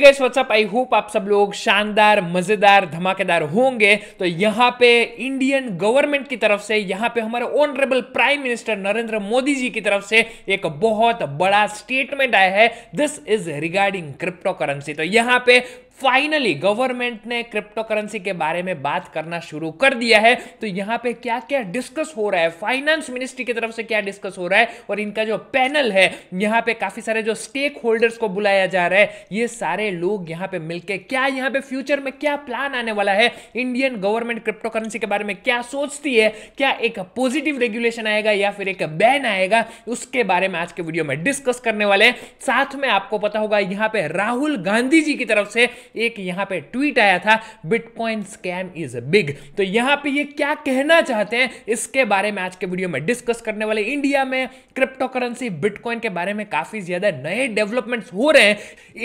Gas WhatsApp I hope आप सब लोग शानदार मजेदार धमाकेदार होंगे तो यहाँ पे इंडियन गवर्नमेंट की तरफ से यहाँ पे हमारे honourable prime minister Narendra Modi ji की तरफ से एक बहुत बड़ा स्टेटमेंट आया है this is regarding crypto currency तो यहाँ पे फाइनली गवर्नमेंट ने क्रिप्टो करेंसी के बारे में बात करना शुरू कर दिया है तो यहां पे क्या क्या डिस्कस हो रहा है फाइनेंस मिनिस्ट्री की तरफ से क्या डिस्कस हो रहा है और इनका जो पैनल है यहां पे काफी सारे जो स्टेक होल्डर्स को बुलाया जा रहा है ये सारे लोग यहां पे मिलके क्या यहां पे फ्यूचर में क्या प्लान आने वाला है इंडियन गवर्नमेंट क्रिप्टो करेंसी के बारे में क्या सोचती है क्या एक पॉजिटिव रेगुलेशन आएगा या फिर एक बैन आएगा उसके बारे में आज के वीडियो में डिस्कस करने वाले हैं साथ में आपको पता होगा यहां पे राहुल गांधी जी की तरफ से एक यहां पे ट्वीट आया था बिटकॉइन स्कैम इज बिग तो यहां पे ये क्या कहना चाहते हैं इसके बारे में आज के वीडियो में डिस्कस करने वाले इंडिया में क्रिप्टो करेंसी बिटकॉइन के बारे में काफी ज्यादा नए डेवलपमेंट हो रहे हैं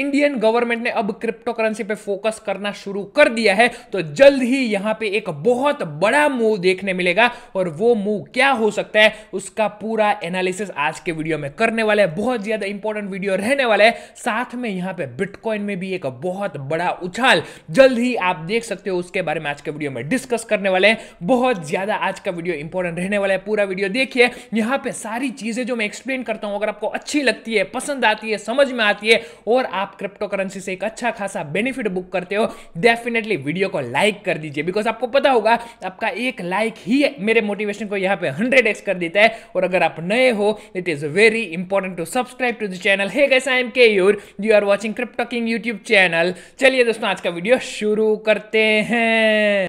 इंडियन गवर्नमेंट ने अब क्रिप्टो करेंसी पे फोकस करना शुरू कर दिया है तो जल्द ही यहां पर एक बहुत बड़ा मूव देखने मिलेगा और वो मूव क्या हो सकता है उसका पूरा एनालिसिस आज के वीडियो में करने वाले बहुत ज्यादा इंपॉर्टेंट वीडियो रहने वाला है साथ में यहां पे बिटकॉइन में भी एक बहुत बड़ा बड़ा उछाल जल्द ही आप देख सकते हो उसके बारे में आज के वीडियो में डिस्कस करने वाले हैं बहुत ज़्यादा आज का वीडियो इंपॉर्टेंट रहने वाला है पूरा वीडियो देखिए यहाँ पे सारी चीज़ें जो मैं एक्सप्लेन करता हूँ अगर आपको अच्छी लगती है पसंद आती है समझ में आती है और आप क्रिप्टो करेंसी से एक अच्छा खासा बेनिफिट बुक करते हो डेफिनेटली वीडियो को लाइक कर दीजिए बिकॉज आपको पता होगा आपका एक लाइक ही मेरे मोटिवेशन को यहाँ पे हंड्रेड एक्स कर देता है और अगर आप नए हो it is very important to subscribe to the channel hey guys I am Keyur you are watching crypto king YouTube channel चलिए दोस्तों आज का वीडियो शुरू करते हैं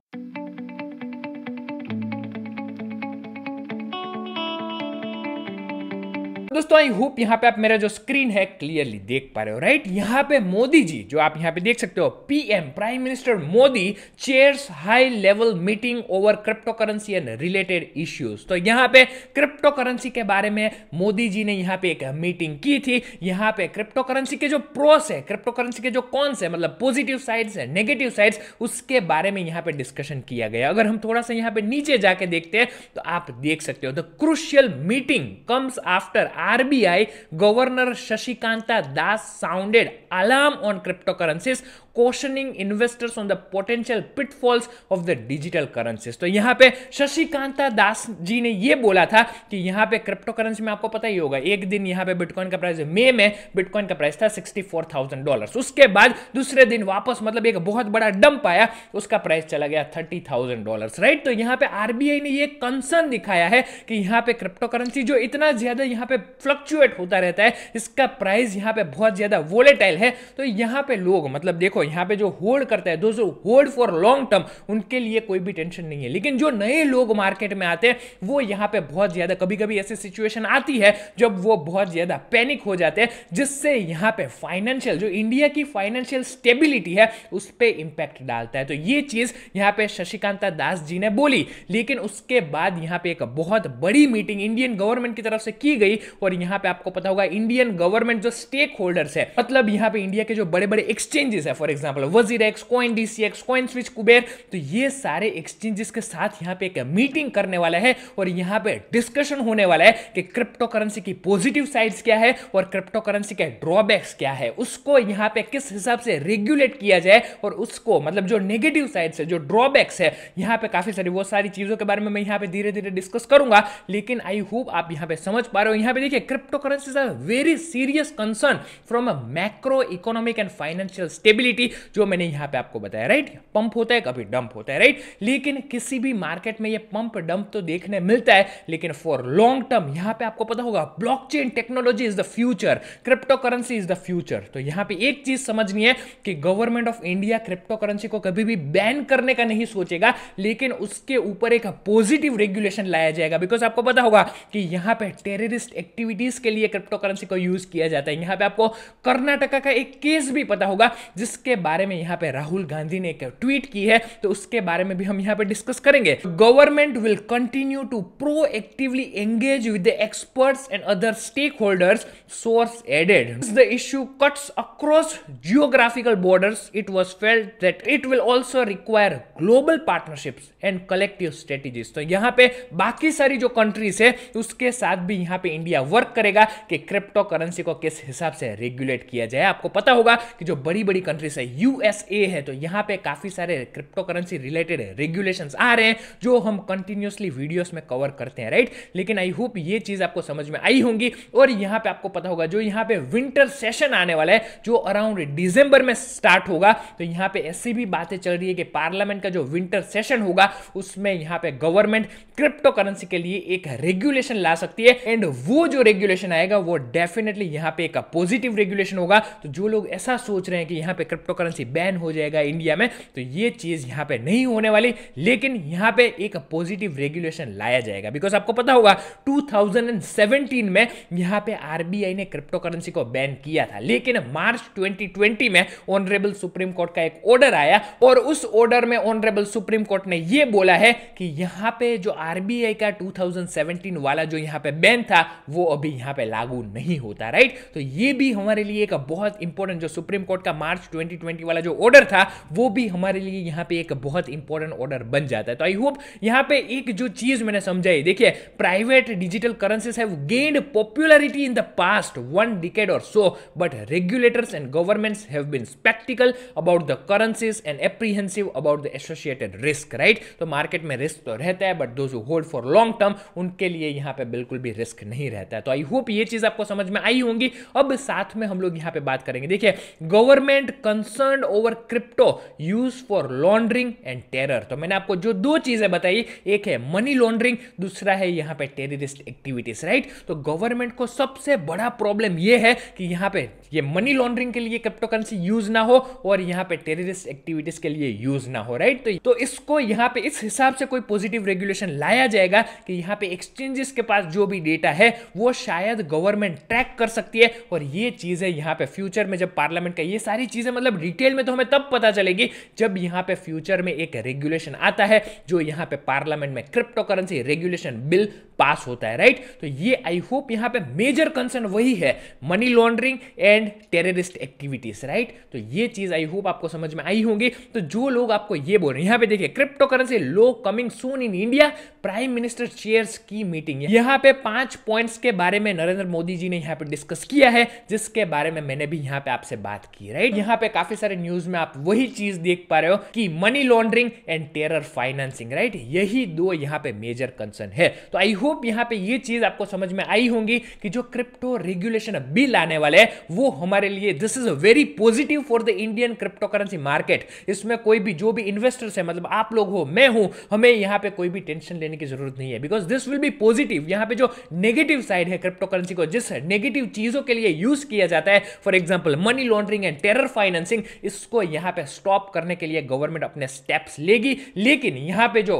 दोस्तों आई होप यहाँ पे आप मेरा जो स्क्रीन है क्लियरली देख पा रहे हो राइट यहाँ पे मोदी जी जो आप यहाँ पे देख सकते हो PM prime minister Modi chairs high level meeting over crypto currency and related issues तो यहाँ पे क्रिप्टो करेंसी के बारे में मोदी जी ने यहाँ पे एक मीटिंग की थी यहाँ पे क्रिप्टो करेंसी के जो प्रोस है क्रिप्टो करेंसी के जो कॉन्स है मतलब पॉजिटिव साइड है नेगेटिव साइड उसके बारे में यहाँ पे डिस्कशन किया गया अगर हम थोड़ा सा यहाँ पे नीचे जाके देखते हैं तो आप देख सकते हो the crucial meeting comes after RBI Governor Shashikanta Das sounded alarm on cryptocurrencies, cautioning investors on the potential pitfalls of the digital currencies. तो यहाँ पे शशिकांता दास जी ने ये बोला था कि यहाँ पे क्रिप्टो करेंसी में आपको पता ही होगा एक दिन यहाँ पे बिटकॉइन का प्राइस मई में बिटकॉइन का प्राइस था 64,000 डॉलर्स उसके बाद दूसरे दिन वापस मतलब एक बहुत बड़ा डंप आया उसका प्राइस चला गया 30,000 डॉलर्स राइट तो यहाँ पे आरबीआई ने ये कंसर्न दिखाया है कि यहाँ पे क्रिप्टो करेंसी जो इतना ज्यादा यहाँ पे फ्लक्चुएट होता रहता है इसका प्राइस यहाँ पे बहुत ज़्यादा वोलेटाइल है तो यहाँ पे लोग मतलब देखो यहाँ पे जो होल्ड करता है दोस्तों होल्ड फॉर लॉन्ग टर्म उनके लिए कोई भी टेंशन नहीं है लेकिन जो नए लोग मार्केट में आते हैं वो यहाँ पे बहुत ज़्यादा कभी कभी ऐसी सिचुएशन आती है जब वो बहुत ज़्यादा पैनिक हो जाते हैं जिससे यहाँ पे फाइनेंशियल जो इंडिया की फाइनेंशियल स्टेबिलिटी है उस पर इम्पैक्ट डालता है तो ये चीज़ यहाँ पे शशिकांता दास जी ने बोली लेकिन उसके बाद यहाँ पे एक बहुत बड़ी मीटिंग इंडियन गवर्नमेंट की तरफ से की गई और और यहाँ पे आपको पता होगा इंडियन गवर्नमेंट जो स्टेक होल्डर्स है मतलब यहाँ पे इंडिया के जो बड़े बड़े एक्सचेंजेस है for example Wazir x coin DCX coin switch Kuber तो ये सारे एक्सचेंजेस के साथ यहाँ पे एक मीटिंग करने वाला है और यहाँ पे डिस्कशन होने वाला है कि क्रिप्टो करेंसी की पॉजिटिव साइड क्या है और क्रिप्टो करेंसी के ड्रॉबैक्स क्या है उसको यहाँ पे किस हिसाब से रेगुलेट किया जाए और उसको मतलब जो नेगेटिव साइड है जो ड्रॉबैक्स है यहाँ पे काफी सारी वो सारी चीजों के बारे में मैं यहाँ पे धीरे धीरे डिस्कस करूंगा लेकिन आई होप आप यहाँ पे समझ पा रहे हो यहाँ पे देखिए India, crypto currency very serious concern from a macro economic and financial stability जो मैंने यहां पे आपको बताया राइट पंप होता है कभी डंप होता है राइट लेकिन किसी भी मार्केट में ये पंप डंप तो देखने मिलता है लेकिन फॉर लॉन्ग टर्म यहां पे आपको पता होगा blockchain technology is the future crypto currency is the future तो यहां पे एक चीज समझनी है कि government of India crypto currency को कभी भी बैन करने का नहीं सोचेगा लेकिन उसके ऊपर एक पॉजिटिव रेगुलेशन लाया जाएगा बिकॉज आपको पता होगा कि यहां पर टेररिस्ट एक्टिव एक्टिविटीज़ के लिए क्रिप्टो करेंसी को यूज़ किया जाता है यहाँ पे आपको कर्नाटका का एक केस भी पता होगा जिसके बारे में यहाँ पे राहुल गांधी ने एक ट्वीट की है तो उसके बारे में भी हम यहाँ पे डिस्कस करेंगे government will continue to pro actively engage with experts and other stake holders सोर्स एडेड the issue cuts across geographical borders, it was felt that it will also require global partnerships and collective strategies. तो यहाँ पे बाकी सारी जो countries है उसके साथ भी यहाँ पे इंडिया वर्क करेगा कि क्रिप्टो करेंसी को किस हिसाब से रेगुलेट किया जाए आपको पता होगा कि जो बड़ी बड़ी कंट्रीज है यूएसए है तो यहां पे काफ़ी सारे क्रिप्टो करेंसी रिलेटेड रेगुलेशन आ रहे हैं जो हम कंटिन्यूसली वीडियोस में कवर करते हैं राइट लेकिन आई होप ये चीज़ आपको समझ में आई होंगी और यहां पे आपको पता होगा जो यहां पे विंटर सेशन आने वाला है जो अराउंड डिसंबर में स्टार्ट होगा तो यहां पे ऐसी भी बातें चल रही है कि पार्लियामेंट का जो विंटर सेशन होगा उसमें यहां पे गवर्नमेंट क्रिप्टो करेंसी के लिए एक रेगुलेशन ला सकती है एंड वो जो रेगुलेशन आएगा वो डेफिनेटली यहां पे एक पॉजिटिव रेगुलेशन होगा तो जो लोग ऐसा सोच रहे हैं कि यहां पे क्रिप्टो करेंसी बैन हो जाएगा इंडिया में तो ये चीज़ यहां पे नहीं होने वाली लेकिन यहां पे एक पॉजिटिव रेगुलेशन लाया जाएगा बिकॉज आपको पता होगा 2017 में यहां पे आरबीआई ने क्रिप्टो करेंसी को बैन किया था लेकिन मार्च 2020 में ऑनरेबल सुप्रीम कोर्ट का एक ऑर्डर आया और उस ऑर्डर में ऑनरेबल सुप्रीम कोर्ट ने यह बोला है कि यहां पे जो आरबीआई का 2017 वाला जो यहां पे बैन था वो अभी यहाँ पे लागू नहीं होता राइट तो ये भी हमारे लिए एक बहुत इंपॉर्टेंट जो सुप्रीम कोर्ट का मार्च 2020 वाला जो ऑर्डर था वो भी हमारे लिए यहाँ पे एक बहुत इंपॉर्टेंट ऑर्डर बन जाता है तो आई होप यहाँ पे एक जो चीज मैंने समझाई देखिए private digital currencies have gained popularity in the past one decade और so but regulators and governments have been sceptical about the currencies and apprehensive about the associated risk right तो मार्केट में रिस्क तो रहता है but those hold for long term उनके लिए यहाँ पे बिल्कुल भी रिस्क नहीं रहता है तो आई होप ये चीज़ आपको समझ में आई होंगी अब साथ में हम लोग यहां पे बात करेंगे देखिए government concern over crypto use for laundering and terror तो मैंने आपको जो दो चीज़ें बताई एक है मनी लॉन्ड्रिंग दूसरा है यहां पर टेररिस्ट एक्टिविटीज राइट तो गवर्नमेंट को सबसे बड़ा प्रॉब्लम यह है कि यहां पर यह मनी लॉन्ड्रिंग के लिए क्रिप्टो करेंसी यूज ना हो और यहां पर टेररिस्ट एक्टिविटीज के लिए यूज ना हो राइट तो, तो इसको यहां पर इस हिसाब से कोई पॉजिटिव रेगुलेशन लाया जाएगा कि यहां पे एक्सचेंजेस के पास जो भी डेटा है वो शायद गवर्नमेंट ट्रैक कर सकती है और ये चीज़ें यहाँ पे फ्यूचर में जब पार्लियामेंट का ये सारी चीज़ें मतलब डिटेल में तो हमें तब पता चलेगी जब यहाँ पे फ्यूचर में एक रेगुलेशन आता है जो यहाँ पे पार्लियामेंट में crypto currency regulation bill pass होता है राइट तो ये आई होप यहाँ पे मेजर कंसर्न वही है money laundering and terrorist activities right तो ये चीज़ आई होप आपको समझ में आई होंगी तो जो लोग आपको ये बोल रहे हैं यहाँ पे देखिए क्रिप्टो करेंसी लो coming soon in India prime minister chairs की मीटिंग यहाँ पे पांच पॉइंट्स के बारे में नरेंद्र मोदी जी ने यहाँ पे डिस्कस किया है जिसके बारे में मैंने भी यहाँ पे आपसे बात की राइट यहाँ पे काफी सारे न्यूज में आप वही चीज देख पा रहे हो कि money laundering and terror financing right यही दो यहाँ पे मेजर कंसर्न है तो आई होप यहाँ पे ये चीज आपको समझ में आई होंगी कि जो क्रिप्टो रेगुलेशन बिल आने वाले है वो हमारे लिए this is a very positive for the Indian crypto currency market इसमें कोई भी जो भी इन्वेस्टर्स है मतलब आप लोग हो मैं हूं हमें यहाँ पे कोई भी टेंशन लेने की जरूरत नहीं है because this will be positive यहाँ पे जो नेगेटिव साइड है क्रिप्टो करेंसी को जिस नेगेटिव चीज़ों के लिए यूज़ किया जाता है for example money laundering and terror financing इसको यहां पर स्टॉप करने के लिए गवर्नमेंट अपने स्टेप्स लेगी लेकिन यहां पर जो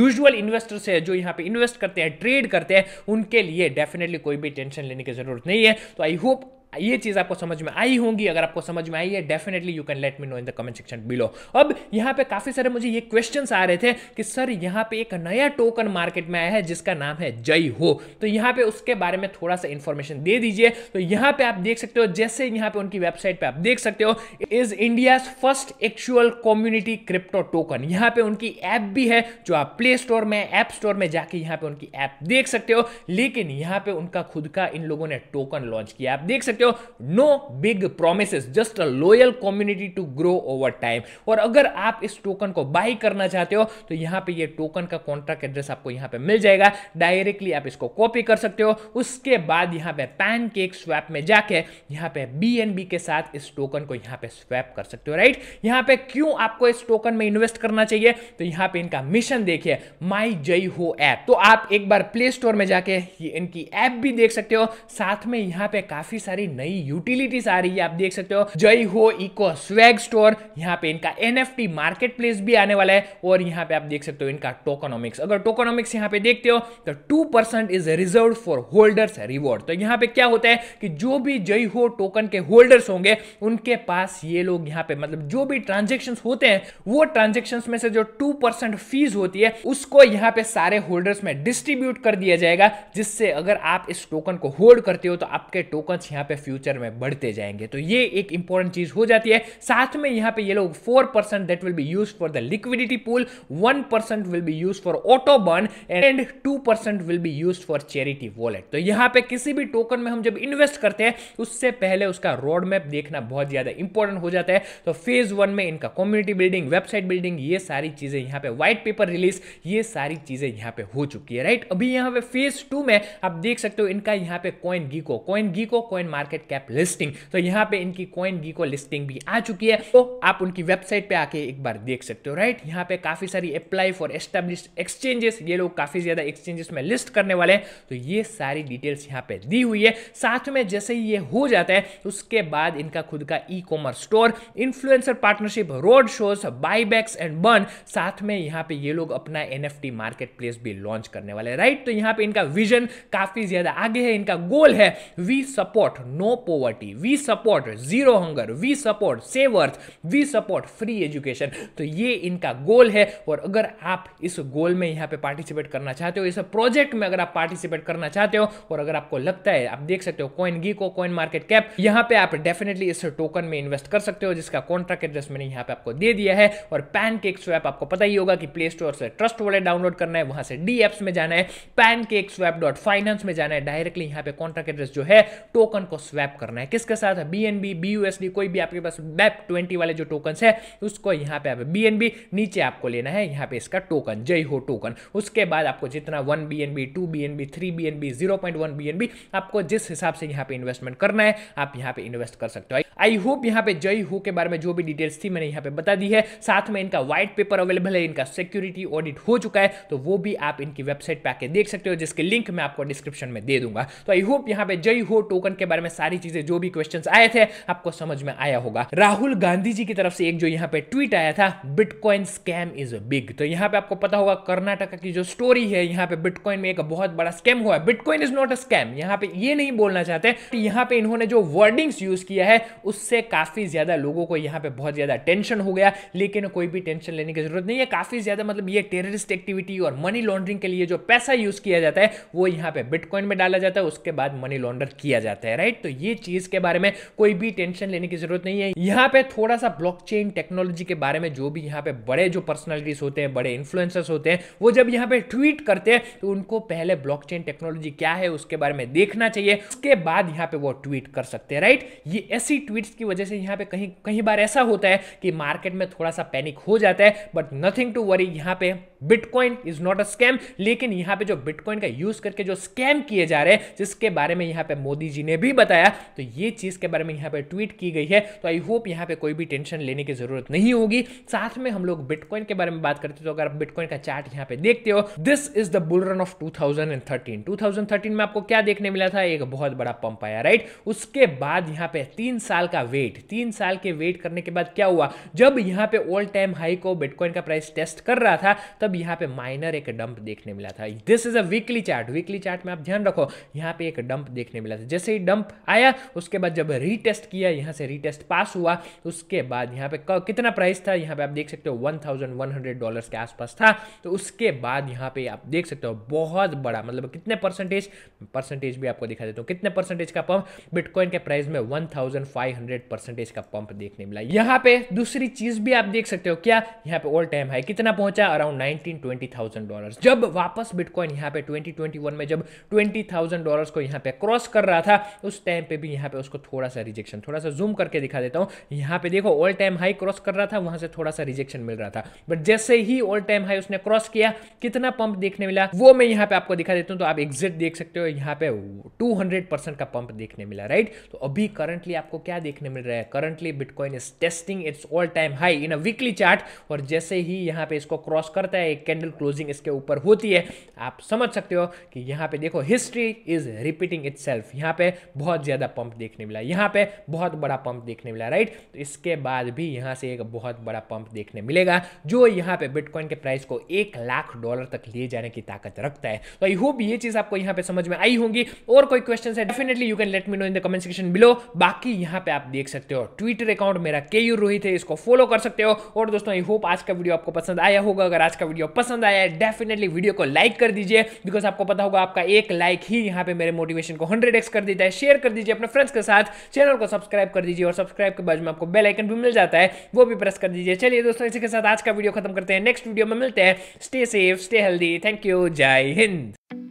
यूजुअल इन्वेस्टर्स है जो यहां पर इन्वेस्ट करते हैं ट्रेड करते हैं उनके लिए डेफिनेटली कोई भी टेंशन लेने की जरूरत नहीं है तो आई होप ये चीज़ आपको समझ में आई होंगी अगर आपको समझ में आई है definitely you can let me know in the comment section below अब यहां पे काफ़ी सारे मुझे ये क्वेश्चंस आ रहे थे कि सर यहां पे एक नया टोकन मार्केट में आया है जिसका नाम है जय हो तो यहां पे उसके बारे में थोड़ा सा इंफॉर्मेशन दे दीजिए तो यहां पे आप देख सकते हो जैसे यहां पे उनकी वेबसाइट पे आप देख सकते हो is India first actual community crypto token यहां पे उनकी ऐप भी है जो आप प्ले स्टोर में ऐप स्टोर में जाके यहां पे उनकी ऐप देख सकते हो लेकिन यहां पे उनका खुद का इन लोगों ने टोकन लॉन्च किया आप देख सकते सकते हो no big promise just a loyal community to grow over time और अगर आप इस टोकन को बाई करना चाहते हो तो यहां पे ये टोकन का कॉन्ट्रैक्ट एड्रेस आपको यहां पे मिल जाएगा डायरेक्टली आप इसको कॉपी कर सकते हो उसके बाद यहां पे पैन केक स्वैप में जाके यहां पे बी के साथ इस टोकन को यहां पे स्वैप कर सकते हो राइट यहां पे क्यों आपको इस टोकन में इन्वेस्ट करना चाहिए तो यहां पे इनका मिशन देखिए माई जई हो ऐप तो आप एक बार प्ले स्टोर में जाके इनकी ऐप भी देख सकते हो साथ में यहां पे काफी सारी नई यूटिलिटीज आ रही है आप देख सकते हो जय हो इको स्वेग स्टोर यहाँ पे इनका एनएफटी मार्केट प्लेस भी आने वाला है और यहाँ पे आप देख सकते हो इनका टोकोनॉमिक्स अगर टोकोनॉमिक्स यहाँ पे देखते हो तो two percent is reserve for holders reward तो यहाँ पे क्या होता है कि जो भी जय हो टोकन के होल्डर्स होंगे उनके पास ये लोग यहाँ पे मतलब जो भी ट्रांजेक्शन होते हैं वो ट्रांजेक्शन में से जो टू परसेंट फीस होती है उसको यहाँ पे सारे होल्डर्स में डिस्ट्रीब्यूट कर दिया जाएगा जिससे अगर आप इस टोकन को होल्ड करते हो तो आपके टोकन यहाँ पे फ्यूचर में बढ़ते जाएंगे तो ये एक इंपॉर्टेंट चीज हो जाती है साथ में यहां पे ये लोग four percent that will be use for the liquidity pool one percent will be use for auto burn and two percent will be use for charity wallet तो यहां पे किसी भी टोकन में हम जब इन्वेस्ट करते हैं उससे पहले उसका रोड मैप देखना बहुत ज्यादा इंपॉर्टेंट हो जाता है तो फेज वन में इनका कम्युनिटी बिल्डिंग वेबसाइट बिल्डिंग ये सारी चीजें यहां पर व्हाइट पेपर रिलीज ये सारी चीजें यहां पर हो चुकी है राइट अभी यहां पर फेज टू में आप देख सकते हो इनका यहां पर coin gecko coin gecko coin market cap listing तो यहाँ पे इनकी कॉइन घी को लिस्टिंग भी आ चुकी है तो आप उनकी वेबसाइट पे आके एक बार देख सकते हो राइट यहाँ पे काफी सारी अप्लाई फॉर एस्टेब्लिश एक्सचेंजेस ये लोग काफी ज्यादा एक्सचेंजेस में लिस्ट करने वाले हैं तो ये सारी डिटेल्स यहाँ पे दी हुई है साथ में जैसे ही ये हो जाता है उसके बाद इनका खुद का e commerce store influencer partnership road shows buybacks and burn साथ में यहाँ पे ये लोग अपना एन मार्केट प्लेस भी लॉन्च करने वाले राइट तो यहाँ पे इनका विजन काफी ज्यादा आगे है इनका गोल है we support no poverty, we support zero hunger we support save earth we support free education तो ये इनका गोल है और अगर आप इस गोल में यहाँ पे पार्टिसिपेट करना चाहते हो इस प्रोजेक्ट में अगर आप पार्टिसिपेट करना चाहते हो और अगर आपको लगता है आप देख सकते हो कॉइन गी को कॉइन मार्केट कैप यहाँ पे आप डेफिनेटली इस टोकन में इन्वेस्ट कर सकते हो जिसका कॉन्ट्रैक्ट एड्रेस मैंने यहाँ पे आपको दे दिया है और पैन केक स्वैप आपको पता ही होगा कि प्ले स्टोर से ट्रस्ट वाले डाउनलोड करना है वहां से डी एप्स में जाना है pancake swap dot finance में जाना है डायरेक्टली यहाँ पे कॉन्ट्रैक्ट एड्रेस जो है टोकन को स्वैप करना है किसके साथ है BNB, BUSD कोई भी आपके पास बैप 20 वाले जो टोकन है उसको यहाँ पे आप बी नीचे आपको लेना है यहाँ पे इसका टोकन जय हो टोकन उसके बाद आपको जितना 1 BNB, 2 BNB, 3 BNB, 0.1 BNB आपको जिस हिसाब से यहाँ पे इन्वेस्टमेंट करना है आप यहाँ पे इन्वेस्ट कर सकते हो आई होप यहाँ पे जय हो के बारे में जो भी डिटेल्स थी मैंने यहाँ पे बता दी है साथ में इनका व्हाइट पेपर अवेलेबल है इनका सिक्योरिटी ऑडिट हो चुका है तो वो भी आप इनकी वेबसाइट पे आके देख सकते हो जिसके लिंक मैं आपको डिस्क्रिप्शन में दे दूंगा तो आई होप यहाँ पे जय हो टोकन के बारे में सारी चीजें जो भी क्वेश्चन आए थे आपको समझ में आया होगा राहुल गांधी जी की तरफ से एक जो यहाँ पे ट्वीट आया था बिटकॉइन स्कैम इज बिग तो यहाँ पे आपको पता होगा कर्नाटक की जो स्टोरी है यहाँ पे बिटकॉइन में एक बहुत बड़ा स्कैम हुआ है bitcoin is not a scam यहाँ पे ये नहीं बोलना चाहते यहाँ पे इन्होंने जो वर्डिंग्स यूज किया है उससे काफी ज्यादा लोगों को यहाँ पे बहुत ज्यादा टेंशन हो गया लेकिन कोई भी टेंशन लेने की जरूरत नहीं है काफी ज्यादा मतलब ये टेररिस्ट एक्टिविटी और मनी लॉन्ड्रिंग के लिए जो पैसा यूज किया जाता है वो यहाँ पे बिटकॉइन में डाला जाता है उसके बाद मनी लॉन्डर किया जाता है राइट तो ये चीज के बारे में कोई भी टेंशन लेने की जरूरत नहीं है यहाँ पे थोड़ा सा ब्लॉकचेन टेक्नोलॉजी के बारे में जो भी यहाँ पे बड़े जो पर्सनैलिटीज होते हैं बड़े इन्फ्लुएंसर्स होते हैं वो जब यहाँ पे ट्वीट करते हैं तो उनको पहले ब्लॉकचेन टेक्नोलॉजी क्या है उसके बारे में देखना चाहिए उसके बाद यहाँ पे वो ट्वीट कर सकते हैं राइट ये ऐसी ट्वीट्स की वजह से यहाँ पे कहीं कहीं बार ऐसा होता है कि मार्केट में थोड़ा सा पैनिक हो जाता है बट नथिंग टू वरी यहाँ पे bitcoin is not a scam लेकिन यहाँ पे जो बिटकॉइन का यूज करके जो स्कैम किए जा रहे हैं जिसके बारे में यहाँ पे मोदी जी ने भी बताया बताया तो ये चीज़ के बारे में यहाँ पर ट्वीट की गई है तो आई होप यहाँ पे कोई भी टेंशन लेने की जरूरत नहीं होगी साथ में हम लोग बिटकॉइन के बारे में बात करते तो अगर आप बिटकॉइन का चार्ट यहाँ पे देखते हो this is the bull run of 2013 2013 में आपको क्या देखने मिला था एक बहुत बड़ा पंप आया राइट उसके बाद यहाँ पे तीन साल का वेट तीन साल के वेट करने के बाद क्या हुआ जब यहाँ पे ऑल टाइम हाई को बिटकॉइन का प्राइस टेस्ट कर रहा था तब यहाँ पे माइनर एक डंप देखने मिला था this is a weekly chart weekly chart में आप ध्यान रखो यहाँ पे एक डंप देखने मिला था जैसे ही डंप आया उसके बाद जब रीटेस्ट किया यहाँ से रीटेस्ट पास हुआ उसके बाद यहाँ पे कितना प्राइस था यहाँ पे आप देख सकते हो 1100 डॉलर्स के आसपास था तो उसके बाद यहाँ पे आप देख सकते हो बहुत बड़ा मतलब कितने परसेंटेज परसेंटेज भी आपको दिखा देता हूँ कितने परसेंटेज का पंप बिटकॉइन के प्राइस में वन परसेंटेज का पंप देखने मिला यहाँ पे दूसरी चीज भी आप देख सकते हो क्या यहाँ पे ऑल टाइम हाई कितना पहुंचा around nineteen twenty thousand dollar जब वापस बिटकॉइन यहाँ पे ट्वेंटी में जब ट्वेंटी थाउजेंड डॉलर को यहाँ पे क्रॉस कर रहा था उस टाइम टाइम पे भी यहाँ पे उसको थोड़ा सा रिजेक्शन थोड़ा सा जूम करके दिखा देता हूँ यहाँ पे देखो ऑल टाइम हाई क्रॉस कर रहा था वहां से थोड़ा सा रिजेक्शन मिल रहा था बट जैसे ही ऑल टाइम हाई उसने क्रॉस किया कितना पंप देखने मिला वो मैं यहाँ पे आपको दिखा देता हूँ तो आप एग्जिट देख सकते हो यहाँ पे टू का पंप देखने मिला राइट तो अभी करंटली आपको क्या देखने मिल रहा है currently bitcoin is testing its all time high in a weekly chart और जैसे ही यहाँ पे इसको क्रॉस करता है एक कैंडल क्लोजिंग इसके ऊपर होती है आप समझ सकते हो कि यहाँ पे देखो history is repeating itself यहाँ पे बहुत ज़्यादा पंप देखने मिला यहाँ पे बहुत बड़ा पंप देखने मिला राइट तो इसके बाद भी यहाँ से एक बहुत बड़ा पंप देखने मिलेगा जो यहाँ पे बिटकॉइन के प्राइस को एक लाख डॉलर तक ले जाने की ताकत रखता है तो आई होप ये चीज़ आपको यहाँ पे समझ में आई होंगी और कोई क्वेश्चन है definitely you can let me know in the comment section below बाकी यहाँ पे आप देख सकते हो ट्विटर अकाउंट मेरा के यू रोहित है इसको फॉलो कर सकते हो और दोस्तों आई होप आज का वीडियो आपको पसंद आया होगा अगर आज का वीडियो पसंद आया है डेफिनेटली वीडियो को लाइक कर दीजिए बिकॉज आपको पता होगा आपका एक लाइक ही यहाँ पे मेरे मोटिवेशन को हंड्रेड कर देता है शेयर कर दीजिए अपने फ्रेंड्स के साथ चैनल को सब्सक्राइब कर दीजिए और सब्सक्राइब के बाद में आपको बेल आइकन भी मिल जाता है वो भी प्रेस कर दीजिए चलिए दोस्तों इसी के साथ आज का वीडियो खत्म करते हैं नेक्स्ट वीडियो में मिलते हैं stay safe stay healthy thank you जय हिंद